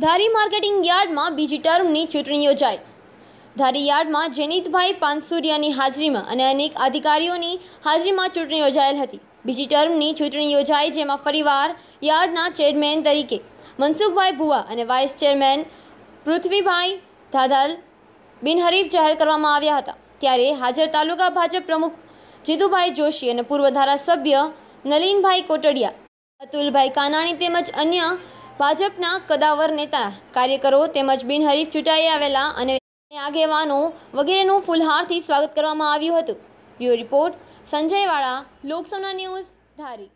ધારી marketing યાર્ડમાં બીજી ટર્મની ચૂંટણી યોજાઈ ધારી યાર્ડમાં જેનિતભાઈ પાનસુરિયાની હાજરીમાં અને અનેક અધિકારીઓની હાજરીમાં ચૂંટણી યોજાયેલ હતી બીજી ટર્મની ચૂંટણી યોજાઈ જેમાં ફરીવાર યાર્ડના ચેરમેન તરીકે મનસુખભાઈ ભુવા અને વાઇસ ચેરમેન પૃથ્વીભાઈ ધાધલ બિનહરીફ જાહેર કરવામાં આવ્યા હતા ત્યારે હાજર તાલુકા ભાજપ પ્રમુખ જીતુભાઈ જોશી અને પૂર્વ ધારાસભ્ય નલીનભાઈ કોટડિયા અતુલભાઈ કાનાણી તેમજ અન્ય ભાજપના કદાવર નેતા કાર્યકરો તેમજ બિનહરીફ ચૂંટાઈ આવેલા અને આગેવાનો વગેરેનું ફૂલહારથી સ્વાગત કરવામાં આવ્યું હતું બ્યુરો રિપોર્ટ સંજયવાળા લોકસભા ન્યૂઝ ધારી